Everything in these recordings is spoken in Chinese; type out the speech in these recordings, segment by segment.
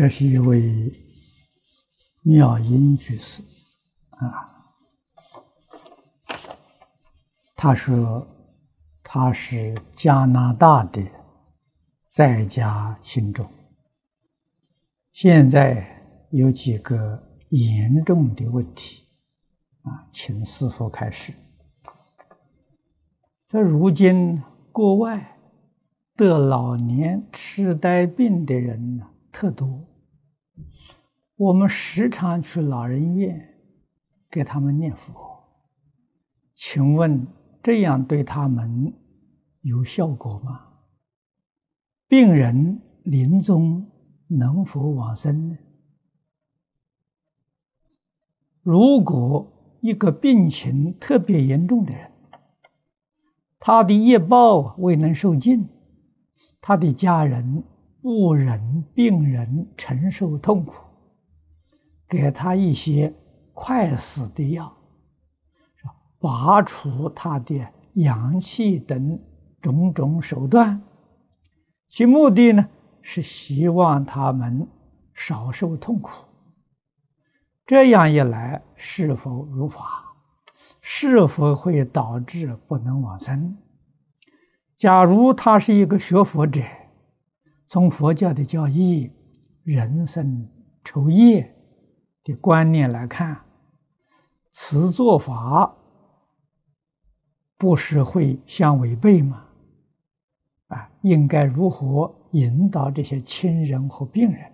这是一位妙音居士啊，他说他是加拿大的在家信众，现在有几个严重的问题啊，请师傅开始。这如今国外得老年痴呆病的人呢，特多。我们时常去老人院给他们念佛，请问这样对他们有效果吗？病人临终能否往生呢？如果一个病情特别严重的人，他的业报未能受尽，他的家人不忍病人承受痛苦。给他一些快死的药，拔除他的阳气等种种手段，其目的呢是希望他们少受痛苦。这样一来是否如法？是否会导致不能往生？假如他是一个学佛者，从佛教的教义，人生、酬业。的观念来看，此做法不是会相违背吗？啊，应该如何引导这些亲人和病人？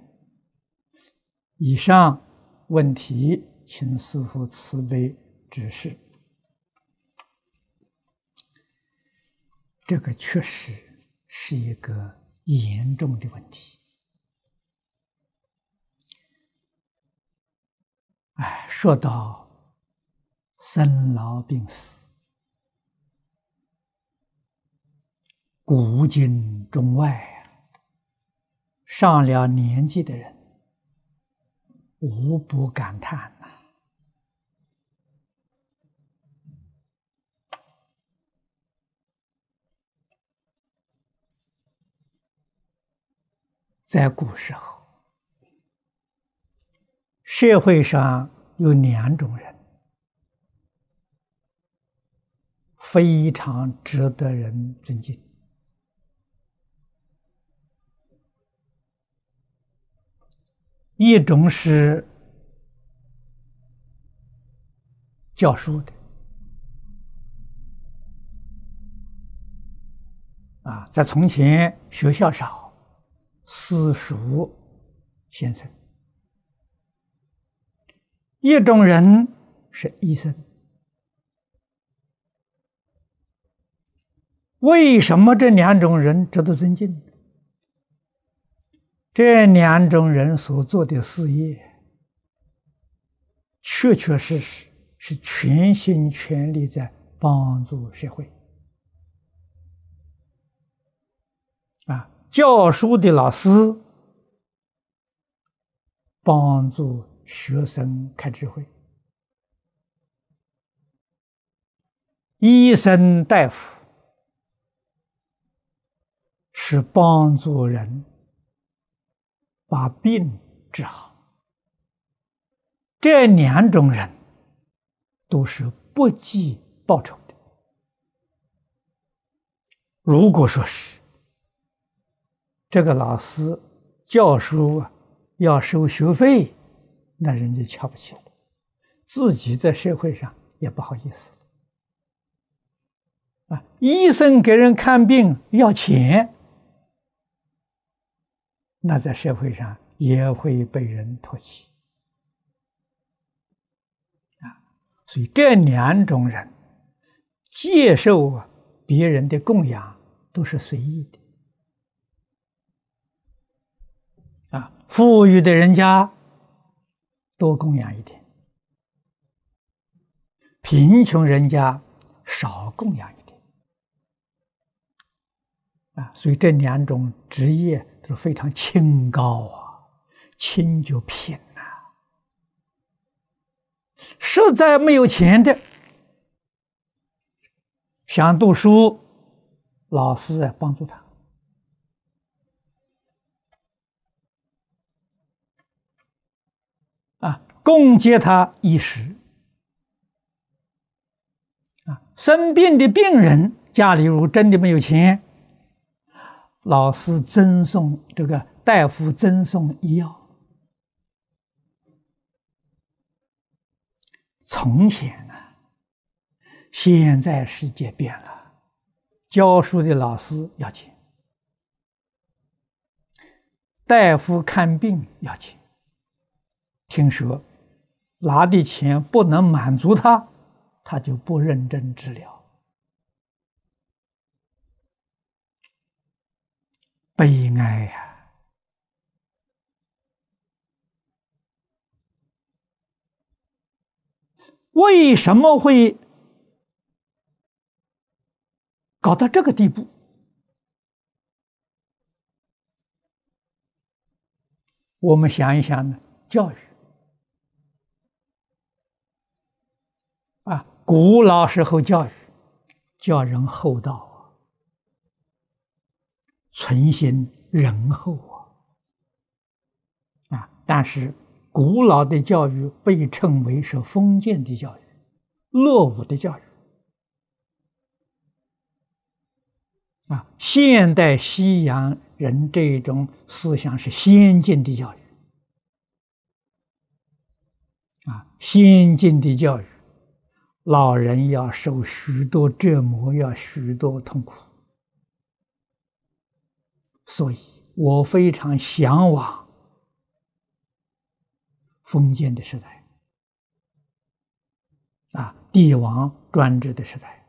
以上问题，请师父慈悲指示。这个确实是一个严重的问题。哎，说到生老病死，古今中外，上了年纪的人无不感叹呐。在古时候。社会上有两种人，非常值得人尊敬。一种是教书的，啊，在从前学校少，私塾先生。一种人是医生，为什么这两种人值得尊敬？这两种人所做的事业，确确实实是全心全力在帮助社会。啊，教书的老师帮助。学生开智慧，医生大夫是帮助人把病治好，这两种人都是不计报酬的。如果说是这个老师教书啊，要收学费。那人家瞧不起了，自己在社会上也不好意思。啊，医生给人看病要钱，那在社会上也会被人唾弃。啊，所以这两种人接受别人的供养都是随意的。啊，富裕的人家。多供养一点，贫穷人家少供养一点，啊，所以这两种职业都是非常清高啊，清就品呐。实在没有钱的，想读书，老师啊帮助他。啊，供接他衣食。啊，生病的病人家里如果真的没有钱，老师赠送这个大夫赠送医药。从前呢，现在世界变了，教书的老师要钱，大夫看病要钱。听说拿的钱不能满足他，他就不认真治疗。悲哀呀！为什么会搞到这个地步？我们想一想，呢，教育。古老时候教育，教人厚道啊，存心仁厚啊，啊！但是古老的教育被称为是封建的教育，落伍的教育啊。现代西洋人这种思想是先进的教育啊，先进的教育。老人要受许多折磨，要许多痛苦，所以我非常向往封建的时代。啊，帝王专制的时代，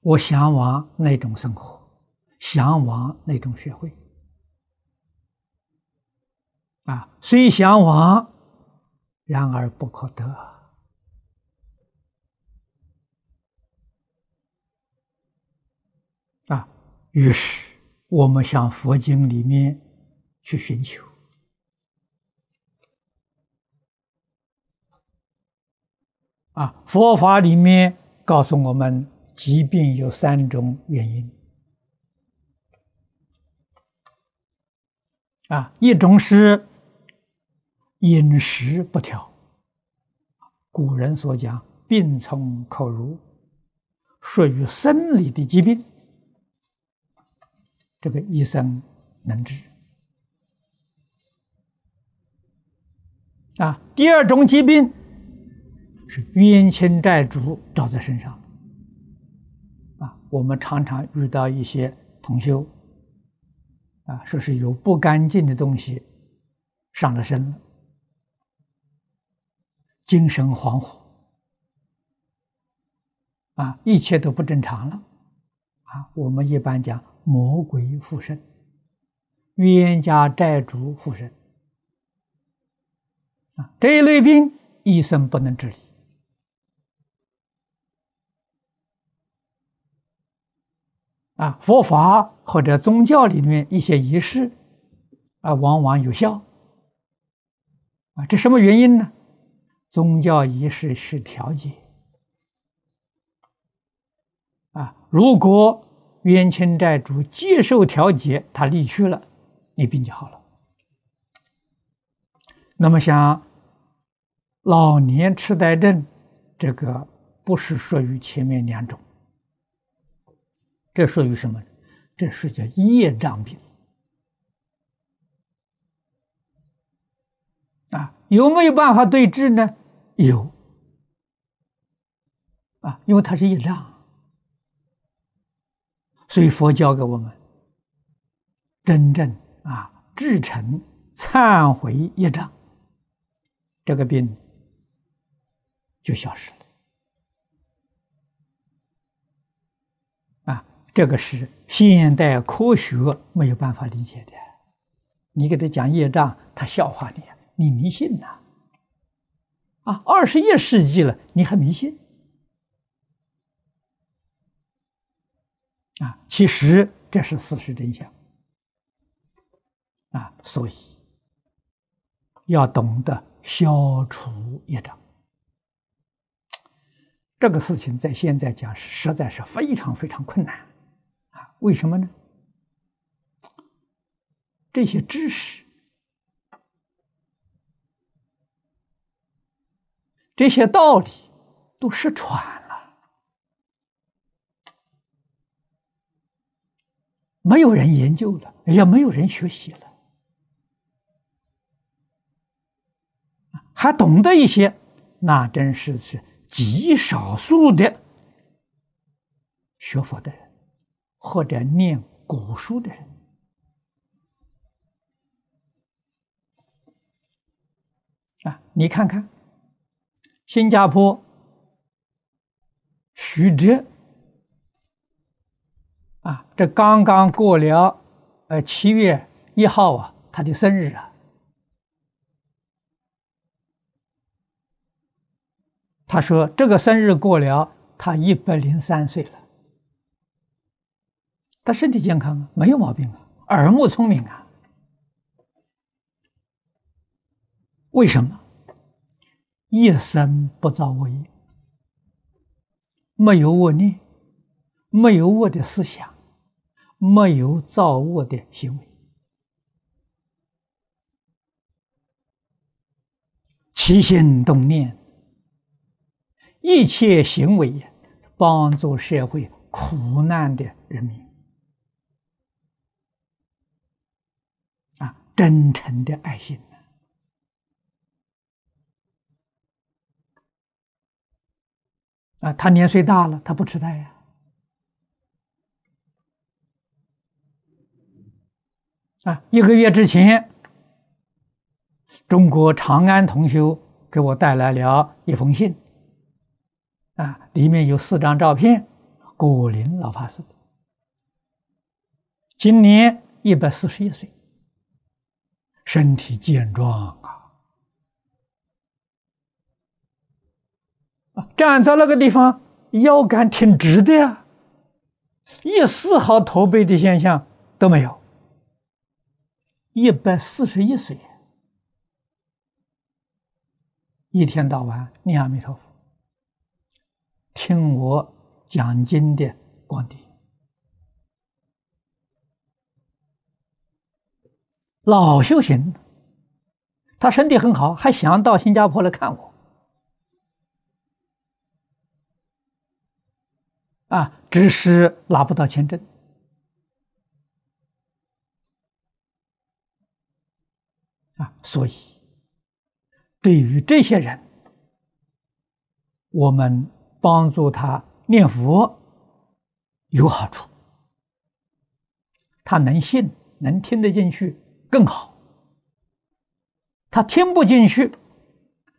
我向往那种生活，向往那种社会。啊，虽向往。然而不可得啊！于是我们向佛经里面去寻求啊，佛法里面告诉我们，疾病有三种原因啊，一种是。饮食不调，古人所讲“病从口入”，属于生理的疾病，这个医生能治。啊，第二种疾病是冤亲债主找在身上。啊，我们常常遇到一些同修，啊，说是有不干净的东西上了身了。精神恍惚啊，一切都不正常了啊！我们一般讲魔鬼附身、冤家债主附身啊，这一类病医生不能治理啊。佛法或者宗教里面一些仪式啊，往往有效啊。这什么原因呢？宗教仪式是调解啊！如果冤亲债主接受调解，他离去了，你病就好了。那么像老年痴呆症，这个不是属于前面两种，这属于什么？这是叫业障病啊！有没有办法对治呢？有，啊，因为它是一障，所以佛教给我们，真正啊，至诚忏悔业障，这个病就消失了。啊，这个是现代科学没有办法理解的，你给他讲业障，他笑话你，你迷信呐。啊，二十一世纪了，你还迷信？啊，其实这是事实真相。啊，所以要懂得消除业障。这个事情在现在讲，实在是非常非常困难。啊，为什么呢？这些知识。这些道理都失传了，没有人研究了，也没有人学习了，还懂得一些，那真是是极少数的学佛的人或者念古书的人啊，你看看。新加坡徐哲啊，这刚刚过了呃七月一号啊，他的生日啊。他说这个生日过了，他一百零三岁了，他身体健康，没有毛病啊，耳目聪明啊，为什么？一生不造恶业，没有我念，没有我的思想，没有造恶的行为，起心动念，一切行为帮助社会苦难的人民，啊，真诚的爱心。啊，他年岁大了，他不痴呆呀！啊，一个月之前，中国长安同修给我带来了一封信，啊，里面有四张照片，果林老法师，今年一百四十一岁，身体健壮啊。站在那个地方，腰杆挺直的呀，一丝毫驼背的现象都没有。一百四十一岁，一天到晚念阿弥陀佛，听我讲经的光帝。老修行，他身体很好，还想到新加坡来看我。啊，只是拿不到签证。啊，所以对于这些人，我们帮助他念佛有好处。他能信、能听得进去更好。他听不进去，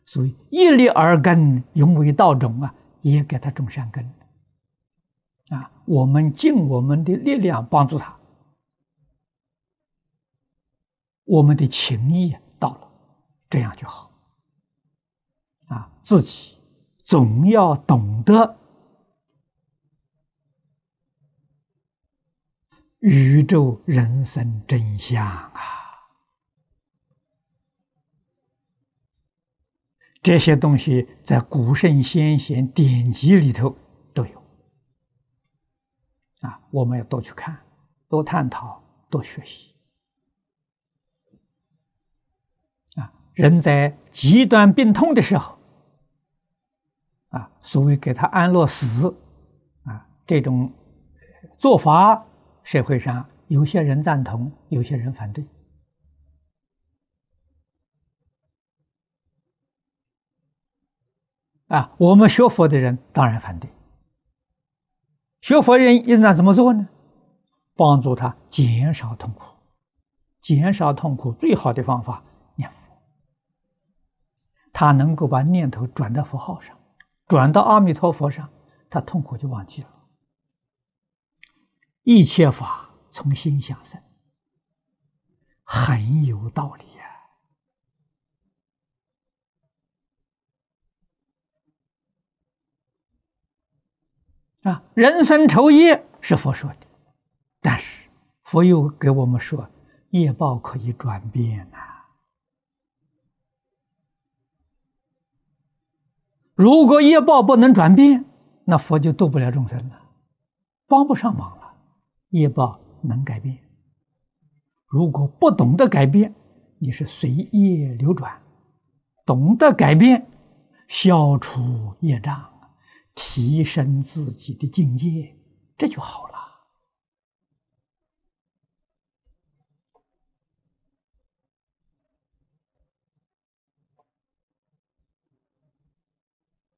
所以一粒而根、永为道种啊，也给他种善根。我们尽我们的力量帮助他，我们的情谊到了，这样就好。啊，自己总要懂得宇宙人生真相啊，这些东西在古圣先贤典籍里头。啊，我们要多去看，多探讨，多学习。啊，人在极端病痛的时候，啊，所谓给他安乐死，啊，这种做法，社会上有些人赞同，有些人反对。啊，我们学佛的人当然反对。学佛人应当怎么做呢？帮助他减少痛苦，减少痛苦最好的方法念佛。他能够把念头转到佛号上，转到阿弥陀佛上，他痛苦就忘记了。一切法从心想生，很有道理。啊，人生愁业是佛说的，但是佛又给我们说，业报可以转变呐。如果业报不能转变，那佛就度不了众生了，帮不上忙了。业报能改变，如果不懂得改变，你是随业流转；懂得改变，消除业障。提升自己的境界，这就好了。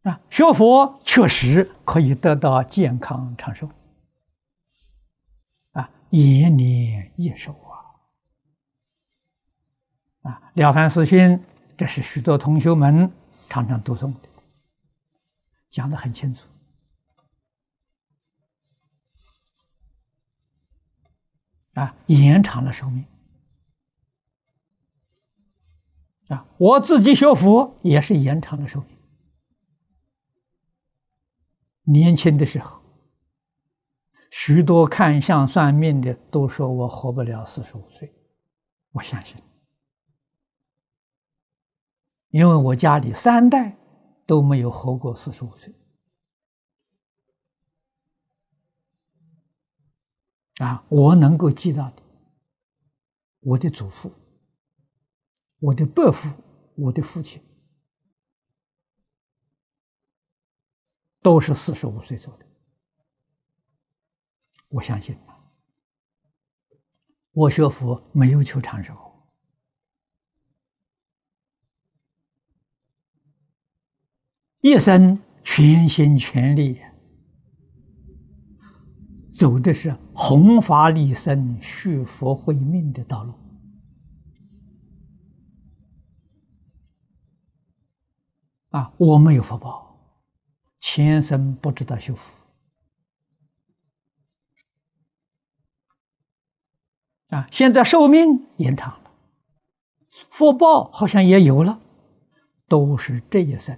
啊，学佛确实可以得到健康长寿，啊，延年益寿啊。啊，《了凡四训》这是许多同学们常常读诵的。讲的很清楚啊，延长了寿命啊！我自己学佛也是延长了寿命。年轻的时候，许多看相算命的都说我活不了四十五岁，我相信，因为我家里三代。都没有活过四十五岁啊！我能够记到的，我的祖父、我的伯父、我的父亲，都是四十五岁走的。我相信我学佛没有求长寿。一生全心全力走的是弘法利生、续福慧命的道路。啊，我没有福报，前生不知道修福。啊，现在寿命延长了，福报好像也有了，都是这一生。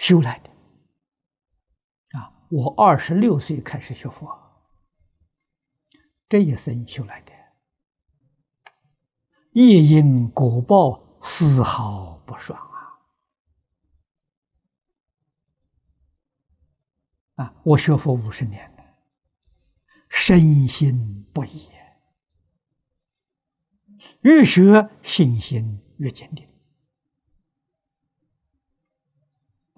修来的啊！我二十六岁开始学佛，这一生修来的业因果报丝毫不爽啊！啊，我学佛五十年了，身心不移，越学信心越坚定。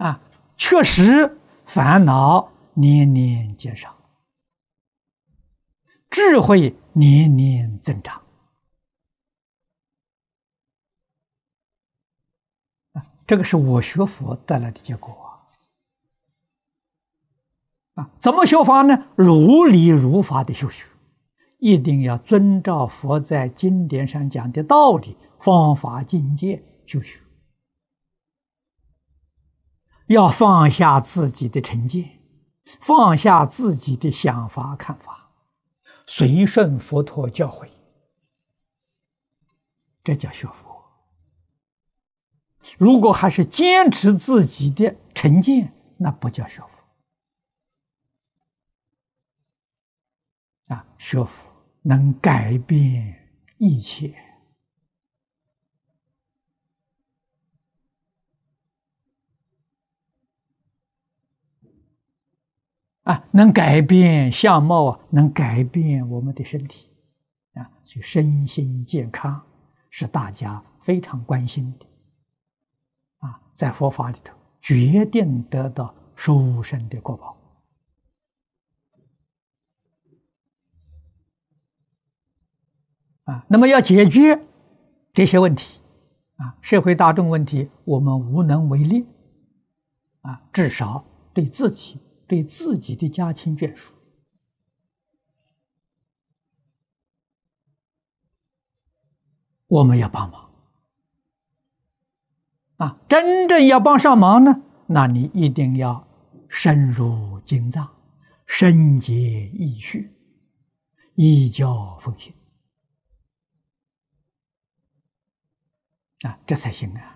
啊，确实，烦恼年年减少，智慧年年增长。啊，这个是我学佛带来的结果啊。啊，怎么学法呢？如理如法的修学，一定要遵照佛在经典上讲的道理、方法、境界修学。要放下自己的成见，放下自己的想法看法，随顺佛陀教诲，这叫学佛。如果还是坚持自己的成见，那不叫学佛。啊，学佛能改变一切。啊，能改变相貌啊，能改变我们的身体啊，所以身心健康是大家非常关心的啊，在佛法里头，决定得到殊胜的果报啊。那么要解决这些问题啊，社会大众问题，我们无能为力啊，至少对自己。对自己的家亲眷属，我们要帮忙啊！真正要帮上忙呢，那你一定要深入经藏，深洁意趣，以教奉行啊，这才行啊！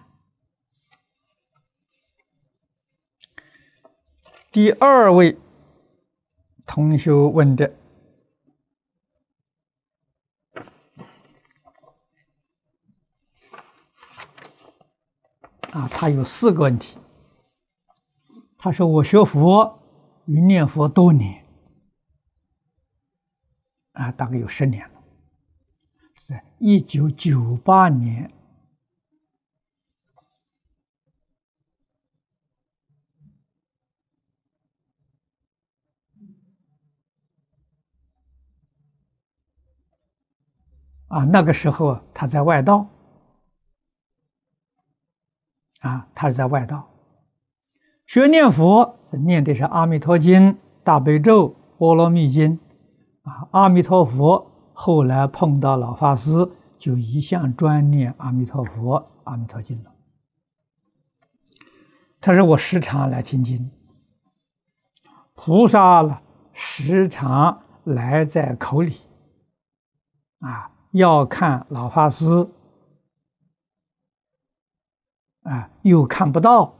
第二位同学问的啊，他有四个问题。他说：“我学佛，已念佛多年，啊，大概有十年了，在一九九八年。”啊，那个时候他在外道，啊，他是在外道，学念佛念的是《阿弥陀经》《大悲咒》《波罗蜜经》啊，《阿弥陀佛》。后来碰到老法师，就一向专念阿弥陀佛、阿弥陀经了。他说：“我时常来听经，菩萨时常来在口里，啊。”要看老法师，啊，又看不到；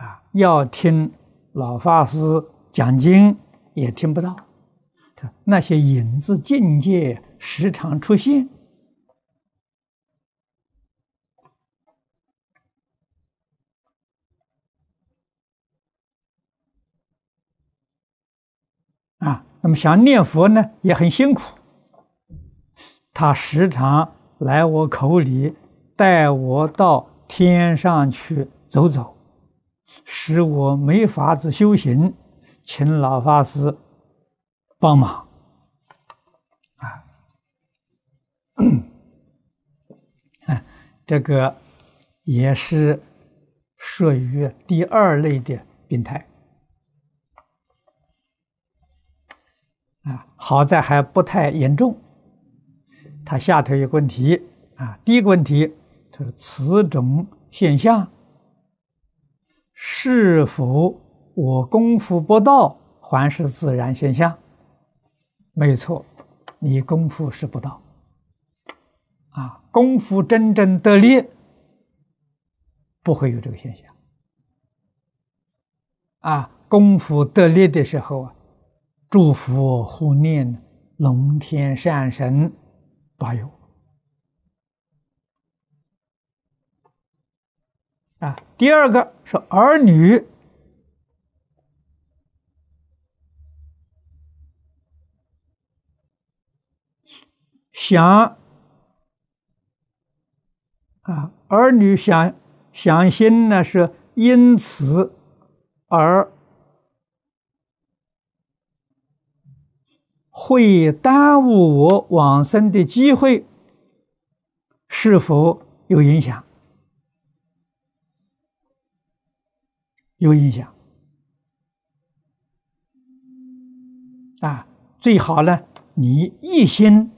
啊，要听老法师讲经，也听不到。那些影子境界时常出现，啊，那么想念佛呢，也很辛苦。他时常来我口里，带我到天上去走走，使我没法子修行，请老法师帮忙。啊，这个也是属于第二类的病态。啊，好在还不太严重。他下头有个问题啊，第一个问题，他说此种现象是否我功夫不到，还是自然现象？没错，你功夫是不到，啊，功夫真正得力，不会有这个现象。啊，功夫得力的时候啊，祝福护念龙天善神。巴有啊，第二个是儿女想啊，儿女想想心呢是因此而。会耽误我往生的机会，是否有影响？有影响啊！最好呢，你一心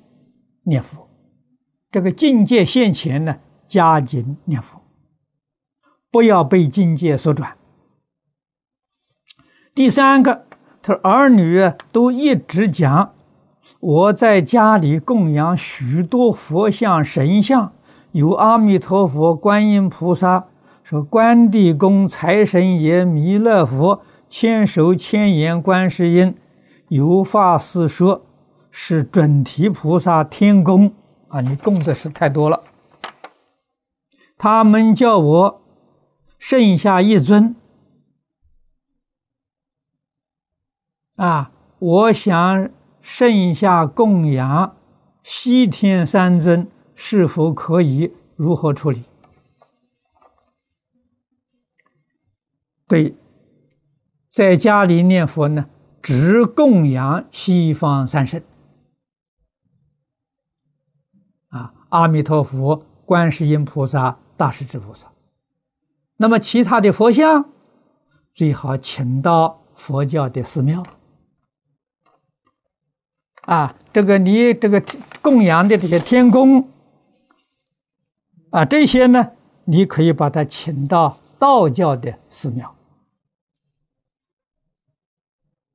念佛，这个境界现前呢，加紧念佛，不要被境界所转。第三个。他儿女都一直讲，我在家里供养许多佛像神像，有阿弥陀佛、观音菩萨，说观帝公、财神爷、弥勒佛、千手千眼观世音、有法是说是准提菩萨、天宫啊，你供的是太多了，他们叫我剩下一尊。啊，我想剩下供养西天三尊是否可以？如何处理？对，在家里念佛呢，只供养西方三圣。啊，阿弥陀佛、观世音菩萨、大势至菩萨。那么其他的佛像，最好请到佛教的寺庙。啊，这个你这个供养的这些天宫啊，这些呢，你可以把它请到道教的寺庙，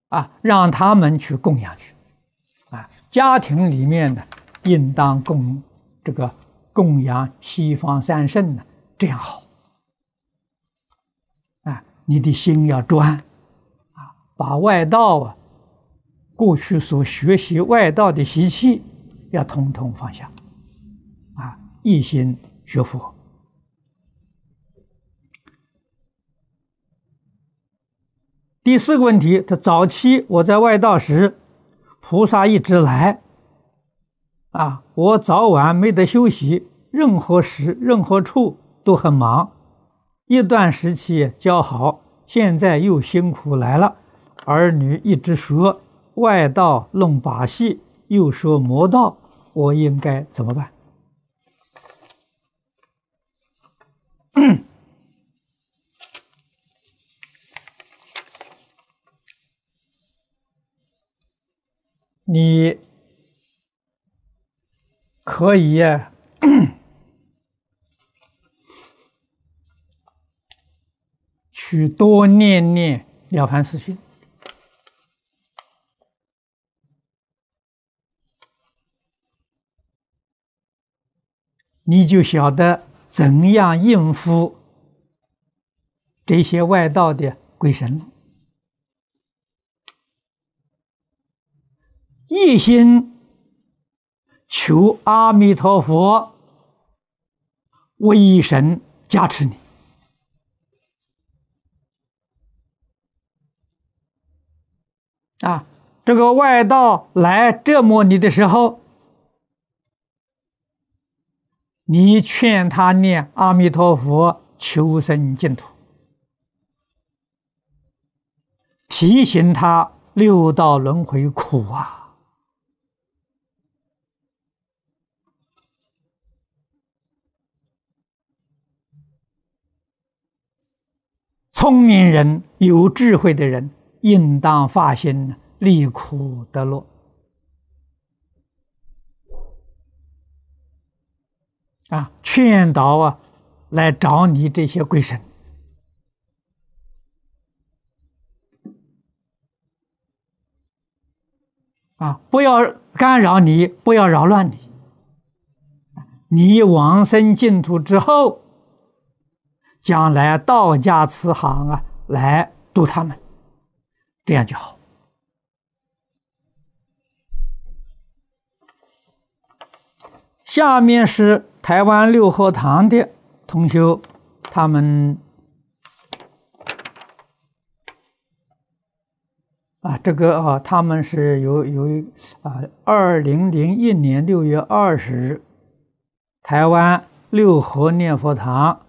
啊，让他们去供养去，啊，家庭里面的应当供这个供养西方三圣呢，这样好，啊，你的心要专，啊，把外道啊。过去所学习外道的习气，要通通放下，啊，一心学佛。第四个问题，他早期我在外道时，菩萨一直来，啊，我早晚没得休息，任何时任何处都很忙。一段时期教好，现在又辛苦来了，儿女一直说。外道弄把戏，又说魔道，我应该怎么办？你可以去 多念念《了凡四训》。你就晓得怎样应付这些外道的鬼神，一心求阿弥陀佛，威神加持你啊！这个外道来折磨你的时候。你劝他念阿弥陀佛，求生净土，提醒他六道轮回苦啊！聪明人、有智慧的人，应当发心利苦得乐。啊，劝导啊，来找你这些鬼神啊，不要干扰你，不要扰乱你。你往生净土之后，将来道家慈航啊，来度他们，这样就好。下面是。台湾六合堂的同修，他们啊，这个啊，他们是有有啊，二零零一年六月二十日，台湾六合念佛堂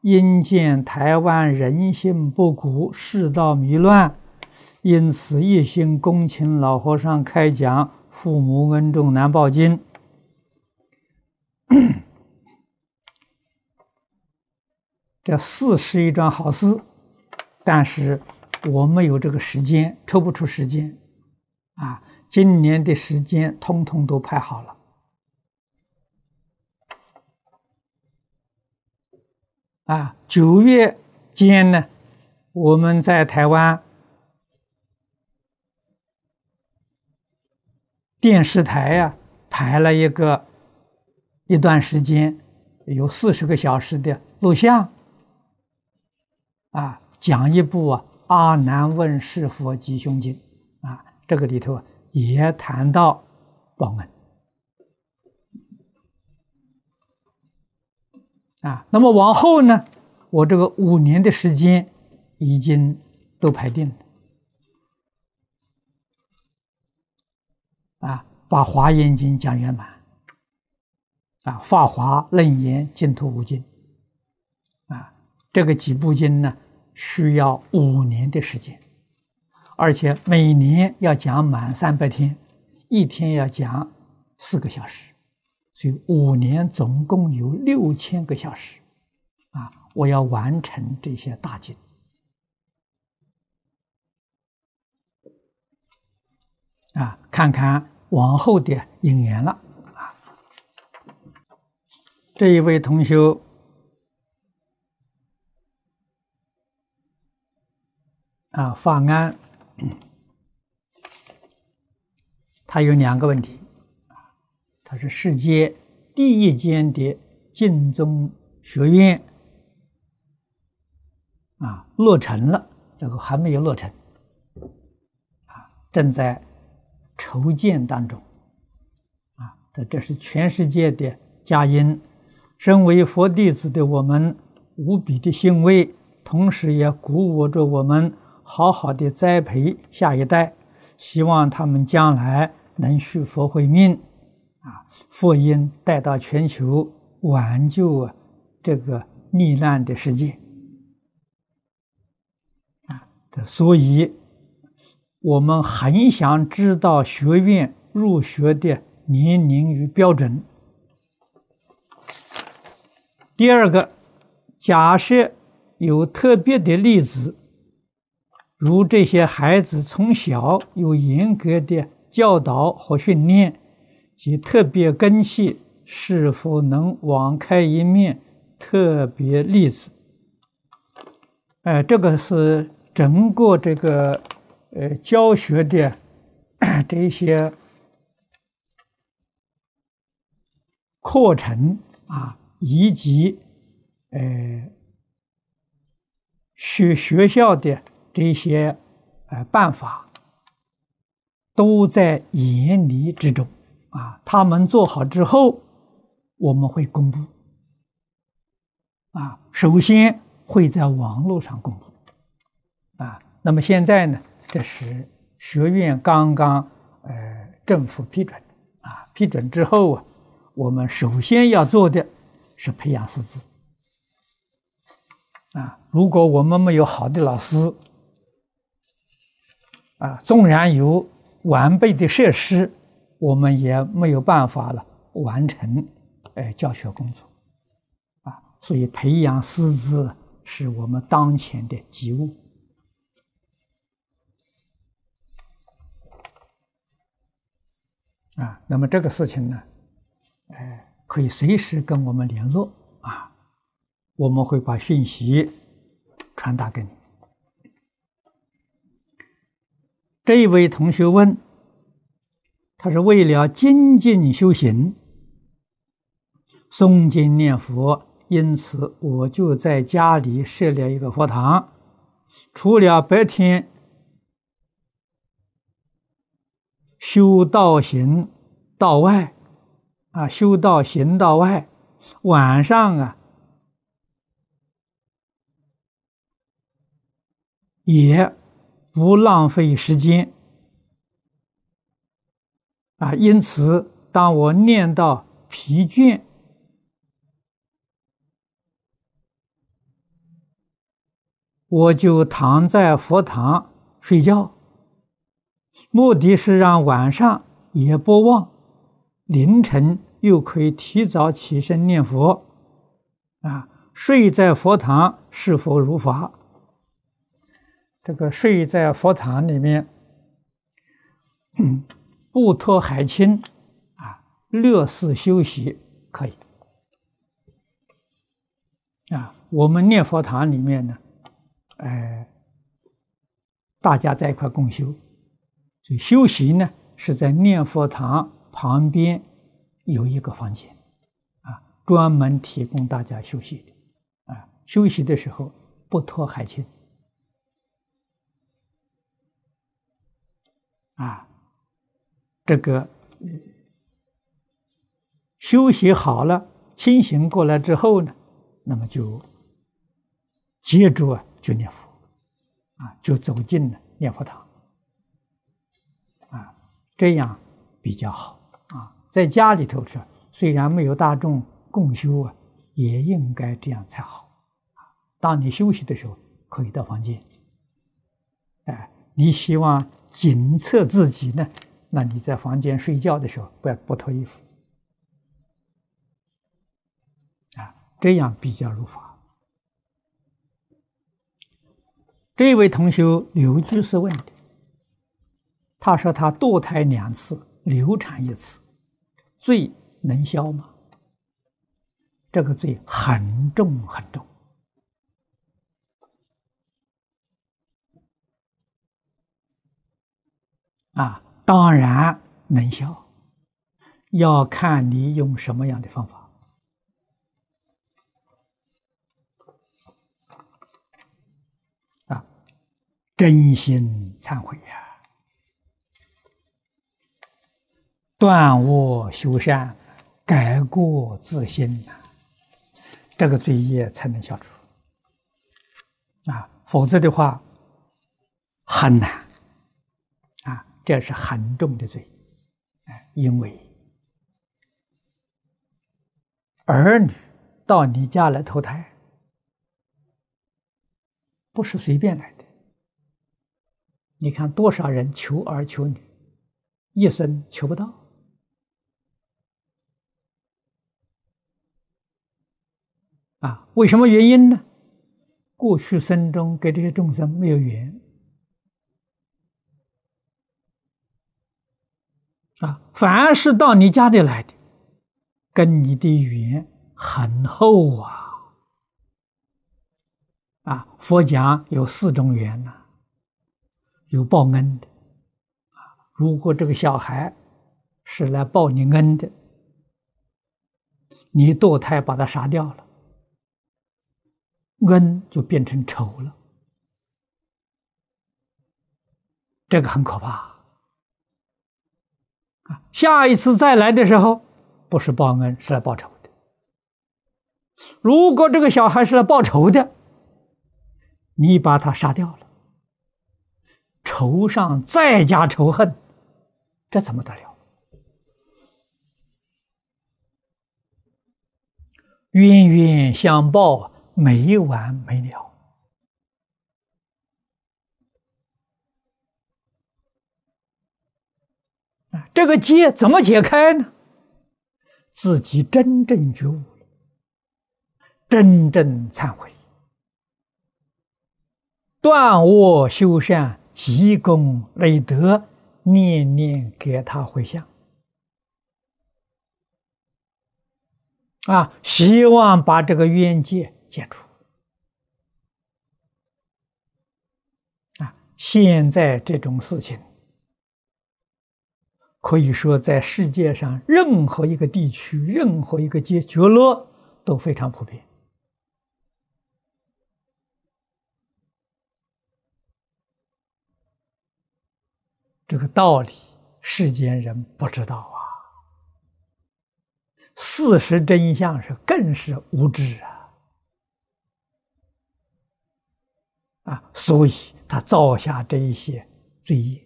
因见台湾人心不古，世道迷乱，因此一心恭请老和尚开讲“父母恩重难报经”。这四是一桩好事，但是我没有这个时间，抽不出时间。啊，今年的时间通通都排好了。啊，九月间呢，我们在台湾电视台呀，排了一个一段时间，有四十个小时的录像。啊，讲一部啊，《阿难问世佛吉凶经》，啊，这个里头也谈到报恩。啊，那么往后呢，我这个五年的时间已经都排定了。啊，把《华严经》讲圆满。啊，《法华》《楞严》《净土五经》，啊，这个几部经呢？需要五年的时间，而且每年要讲满三百天，一天要讲四个小时，所以五年总共有六千个小时，啊，我要完成这些大经，啊，看看往后的应缘了，啊，这一位同学。啊，法安，它有两个问题。啊，它是世界第一间的净宗学院。啊，落成了，这个还没有落成。啊，正在筹建当中。啊，这这是全世界的佳音。身为佛弟子的我们，无比的欣慰，同时也鼓舞着我们。好好的栽培下一代，希望他们将来能续佛慧命啊，佛音带到全球，挽救这个逆难的世界啊。所以，我们很想知道学院入学的年龄与标准。第二个，假设有特别的例子。如这些孩子从小有严格的教导和训练，及特别根系是否能网开一面，特别例子。哎，这个是整个这个呃教学的这些课程啊，以及呃学学校的。这些，呃，办法都在研拟之中啊。他们做好之后，我们会公布啊。首先会在网络上公布啊。那么现在呢，这是学院刚刚呃政府批准啊，批准之后啊，我们首先要做的是培养师资啊。如果我们没有好的老师，啊，纵然有完备的设施，我们也没有办法了完成，哎，教学工作，啊，所以培养师资是我们当前的急务。啊，那么这个事情呢，哎，可以随时跟我们联络啊，我们会把讯息传达给你。这一位同学问：“他是为了精进修行、诵经念佛，因此我就在家里设了一个佛堂，除了白天修道行道外，啊，修道行道外，晚上啊也。”不浪费时间啊！因此，当我念到疲倦，我就躺在佛堂睡觉，目的是让晚上也不忘，凌晨又可以提早起身念佛啊！睡在佛堂，是佛如法。这个睡在佛堂里面，不脱海清啊，乐事休息可以。啊，我们念佛堂里面呢，哎，大家在一块共修，所以修息呢是在念佛堂旁边有一个房间，啊，专门提供大家休息的。啊，休息的时候不脱海清。啊，这个休息好了，清醒过来之后呢，那么就接着啊，就念佛，啊，就走进了念佛堂，啊，这样比较好啊。在家里头是，虽然没有大众共修啊，也应该这样才好啊。当你休息的时候，可以到房间，哎，你希望。检测自己呢？那你在房间睡觉的时候，不要不脱衣服，啊，这样比较如法。这位同学刘居士问的，他说他堕胎两次，流产一次，罪能消吗？这个罪很重，很重。啊，当然能消，要看你用什么样的方法。啊，真心忏悔呀，断恶修善，改过自新，这个罪业才能消除。啊，否则的话，很难。这是很重的罪，因为儿女到你家来投胎，不是随便来的。你看多少人求儿求女，一生求不到，啊？为什么原因呢？过去生中跟这些众生没有缘。啊，凡是到你家里来的，跟你的缘很厚啊！啊，佛讲有四种缘呐，有报恩的啊。如果这个小孩是来报你恩的，你堕胎把他杀掉了，恩就变成仇了，这个很可怕。下一次再来的时候，不是报恩，是来报仇的。如果这个小孩是来报仇的，你把他杀掉了，仇上再加仇恨，这怎么得了？冤冤相报，没完没了。这个结怎么解开呢？自己真正觉悟了，真正忏悔，断恶修善，积功累德，念念给他回向。啊，希望把这个冤结解除。啊，现在这种事情。可以说，在世界上任何一个地区、任何一个街，角落都非常普遍。这个道理，世间人不知道啊。事实真相是，更是无知啊！啊，所以他造下这一些罪业。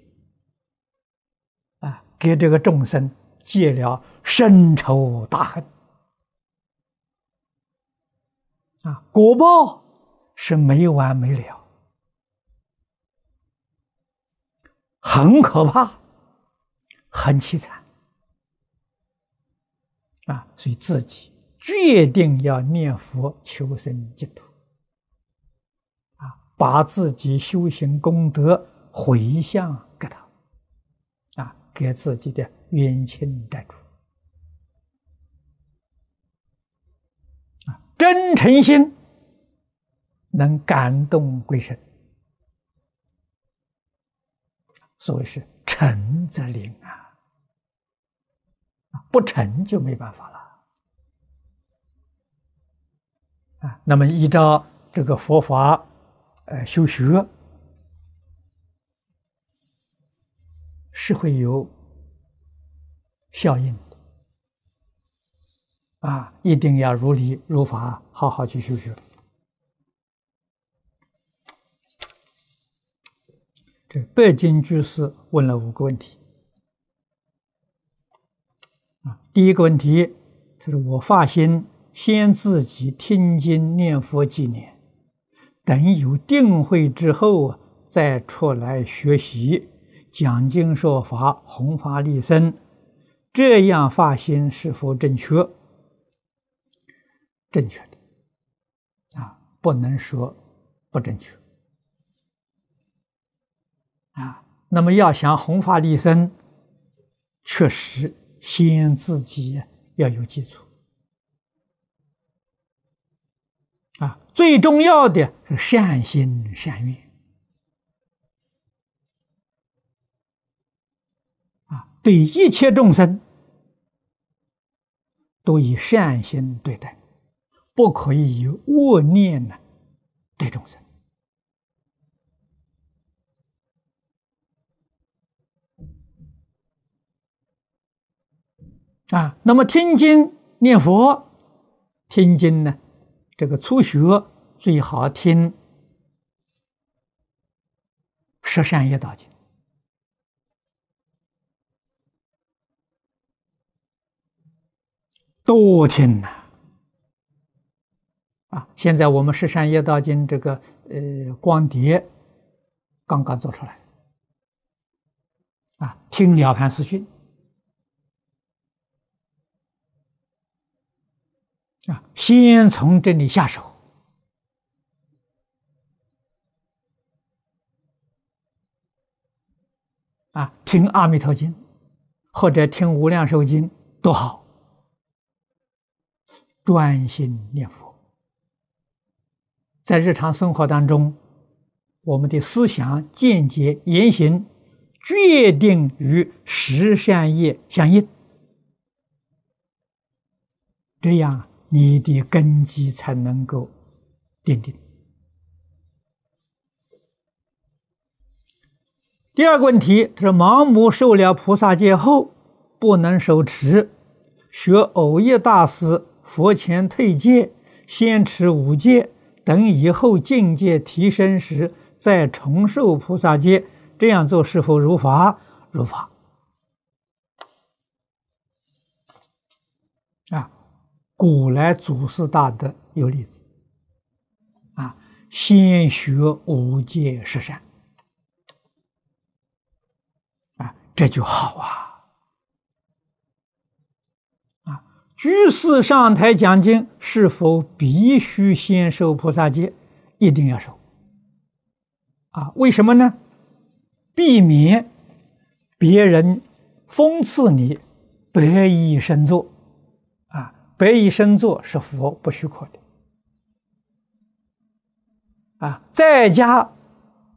给这个众生结了深仇大恨，啊，果报是没完没了，很可怕，很凄惨，啊，所以自己决定要念佛求生净土，啊，把自己修行功德回向。给自己的冤亲债主啊，真诚心能感动鬼神。所谓是诚则灵啊，不成就没办法了啊。那么依照这个佛法，呃修学。是会有效应的啊！一定要如理如法，好好去学学。这白金居士问了五个问题啊。第一个问题，他说：“我发心先自己听经念佛几年，等有定慧之后，再出来学习。”讲经说法，弘法利生，这样发心是否正确？正确的啊，不能说不正确啊。那么要想弘法利生，确实先自己要有基础啊，最重要的是善心善愿。对一切众生，都以善心对待，不可以以恶念呢对众生。啊，那么听经念佛，听经呢，这个初学最好听《十善业道经》。多听呐！啊，现在我们《十三夜道经》这个呃光碟刚刚做出来，啊，听了凡思训》啊，先从这里下手，啊，听《阿弥陀经》或者听《无量寿经》都好。专心念佛，在日常生活当中，我们的思想、见解、言行，决定与十善业相应，这样你的根基才能够奠定。第二个问题，他说：“盲目受了菩萨戒后，不能手持学偶业大师。”佛前退戒，先持五戒，等以后境界提升时再重受菩萨戒，这样做是否如法？如法。啊，古来祖师大德有例子。啊，先学五戒十善，啊，这就好啊。居士上台讲经，是否必须先受菩萨戒？一定要受。啊，为什么呢？避免别人讽刺你白衣身坐。啊，白衣身坐是佛不许可的。啊，在家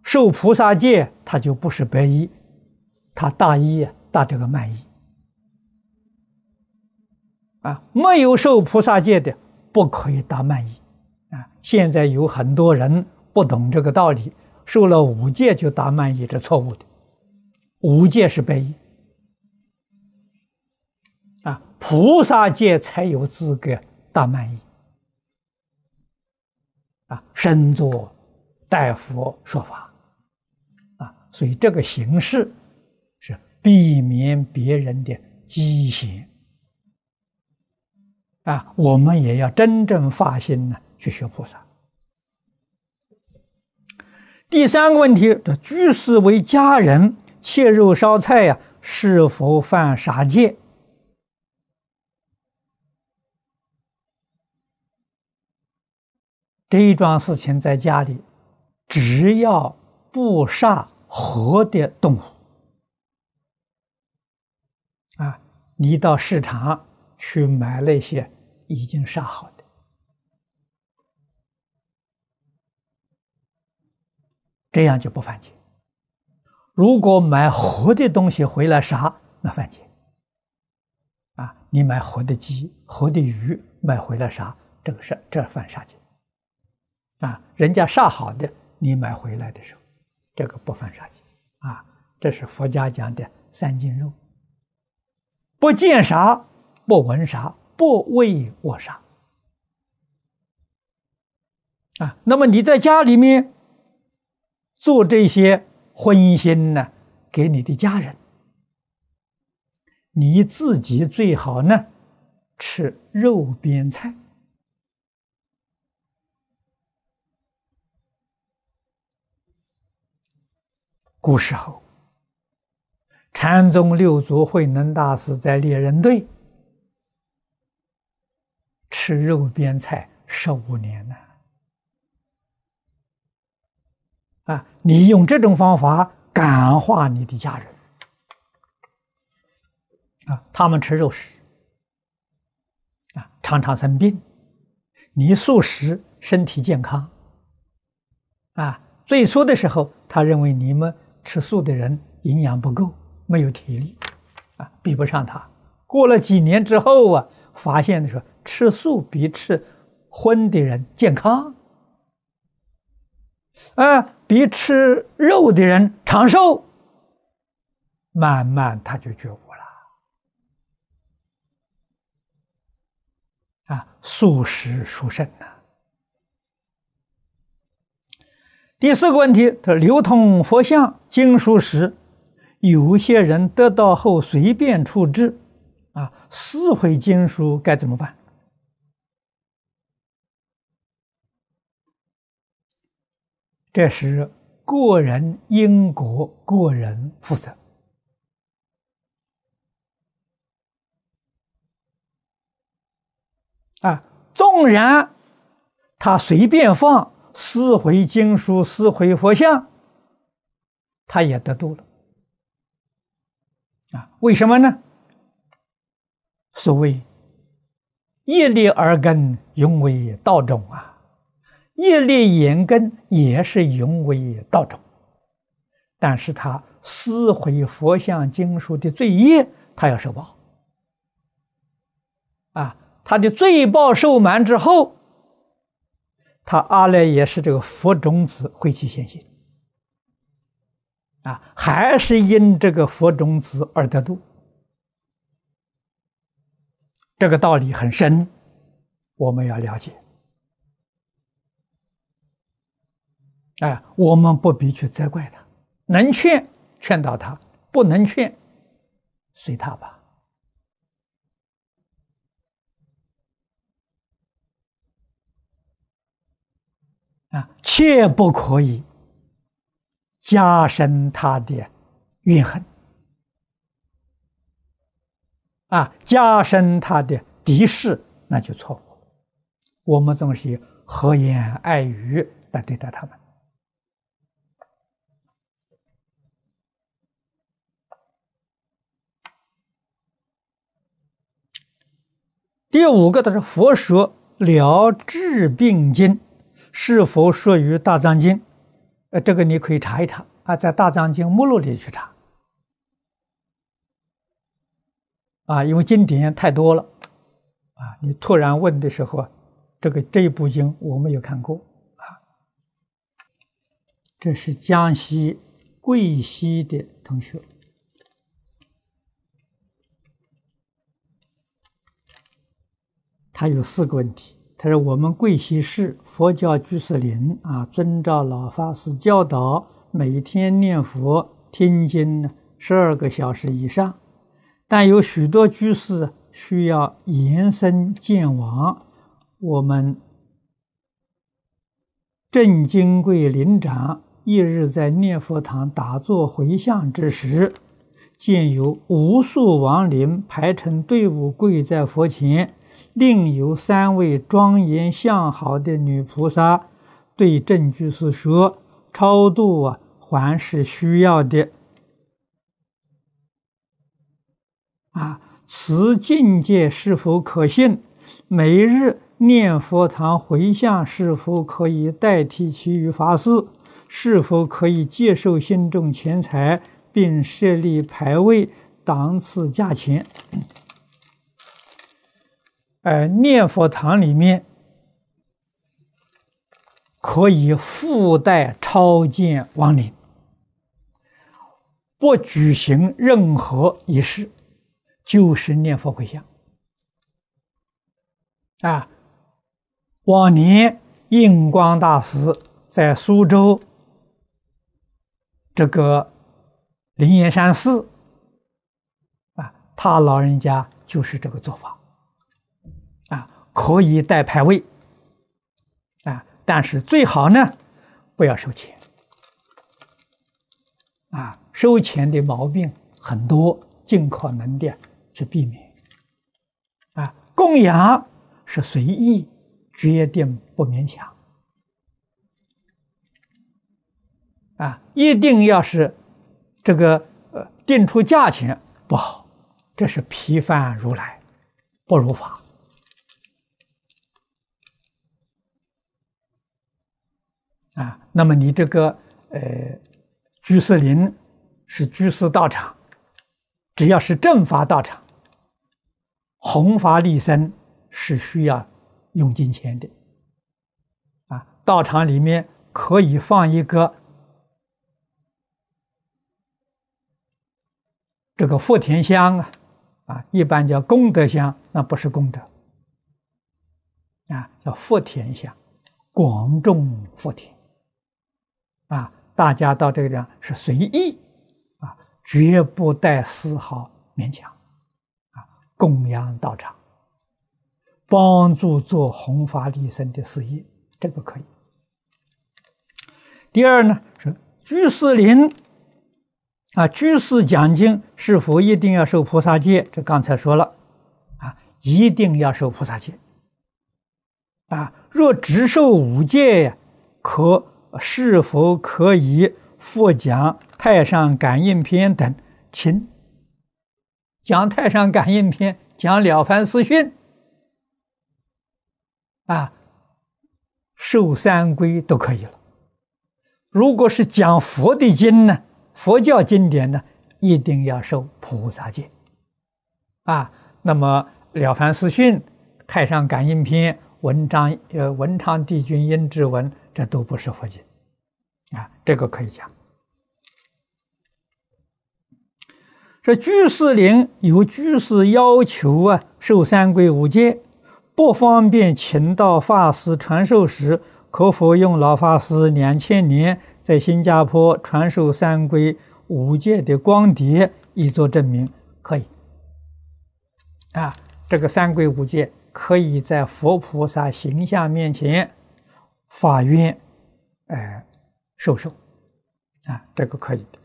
受菩萨戒，他就不是白衣，他大衣大这个缦衣。啊，没有受菩萨戒的，不可以打满仪。啊，现在有很多人不懂这个道理，受了五戒就打满仪，这错误的。五戒是悲。啊，菩萨戒才有资格打满意。啊，身作大佛说法，啊，所以这个形式是避免别人的畸形。啊，我们也要真正发心呢，去学菩萨。第三个问题：这居士为家人切肉烧菜呀，是否犯杀戒？这一桩事情在家里，只要不杀活的动物，啊，你到市场去买那些。已经杀好的，这样就不犯贱。如果买活的东西回来杀，那犯贱。啊，你买活的鸡、活的鱼买回来杀，这个是这犯杀贱？啊，人家杀好的，你买回来的时候，这个不犯杀贱啊，这是佛家讲的三斤肉，不见杀，不闻杀。不为我杀啊！那么你在家里面做这些荤腥呢？给你的家人，你自己最好呢吃肉边菜。古时候，禅宗六祖慧能大师在猎人队。吃肉边菜十五年了，啊，你用这种方法感化你的家人，啊，他们吃肉食，啊，常常生病，你素食身体健康，啊，最初的时候，他认为你们吃素的人营养不够，没有体力，啊，比不上他。过了几年之后啊。发现的候，吃素比吃荤的人健康，啊，比吃肉的人长寿。慢慢他就觉悟了，啊，素食殊胜呐。第四个问题，流通佛像经书时，有些人得到后随便处置。啊！撕毁经书该怎么办？这是个人因果，个人负责。啊，纵然他随便放撕毁经书、撕毁佛像，他也得度了。啊，为什么呢？所谓业力而根永为道种啊，业力缘根也是永为道种，但是他撕毁佛像经书的罪业，他要受报啊。他的罪报受满之后，他阿赖耶是这个佛种子会起现行啊，还是因这个佛种子而得度。这个道理很深，我们要了解。哎，我们不必去责怪他，能劝劝导他，不能劝，随他吧。啊，切不可以加深他的怨恨。啊，加深他的敌视，那就错误。我们总是和颜爱语来对待他们。第五个，他是佛说疗治病经是否属于大藏经？呃，这个你可以查一查啊，在大藏经目录里去查。啊，因为经典太多了，啊，你突然问的时候这个这一部经我没有看过啊。这是江西贵溪的同学，他有四个问题。他说：“我们贵溪市佛教居士林啊，遵照老法师教导，每天念佛、听经呢，十二个小时以上。”但有许多居士需要延伸见王，我们正金贵林长一日在念佛堂打坐回向之时，见有无数亡灵排成队伍跪在佛前，另有三位庄严相好的女菩萨对正居士说：“超度啊，还是需要的。”啊，此境界是否可信？每日念佛堂回向是否可以代替其余法事？是否可以接受信众钱财并设立牌位档次价钱？哎，念佛堂里面可以附带超见亡灵，不举行任何仪式。就是念佛回向啊。往年印光大师在苏州这个灵岩山寺啊，他老人家就是这个做法啊，可以带牌位啊，但是最好呢，不要收钱啊，收钱的毛病很多，尽可能的。去避免啊，供养是随意决定不勉强啊，一定要是这个呃定出价钱不好，这是批范如来不如法啊。那么你这个呃居士林是居士道场。只要是正法道场，弘法立身是需要用金钱的，啊，道场里面可以放一个这个福田香啊，啊，一般叫功德香，那不是功德，啊，叫福田香，广种福田，啊，大家到这个地方是随意。绝不带丝毫勉强，啊，供养道场，帮助做弘法利生的事业，这个可以。第二呢，是居士林，啊，居士讲经是否一定要受菩萨戒？这刚才说了，啊，一定要受菩萨戒，啊，若只受五戒呀，可是否可以？佛讲《太上感应篇》等经，讲《太上感应篇》，讲《了凡四训》啊，受三规都可以了。如果是讲佛的经呢，佛教经典呢，一定要受菩萨戒啊。那么《了凡四训》《太上感应篇》《文章，呃《文昌帝君应骘文》，这都不是佛经。啊，这个可以讲。这居士林有居士要求啊，受三规五戒不方便，请到法师传授时，可否用老法师两千年在新加坡传授三规五戒的光碟以作证明？可以。啊，这个三规五戒可以在佛菩萨形象面前发愿，哎。瘦受，啊，这个可以的。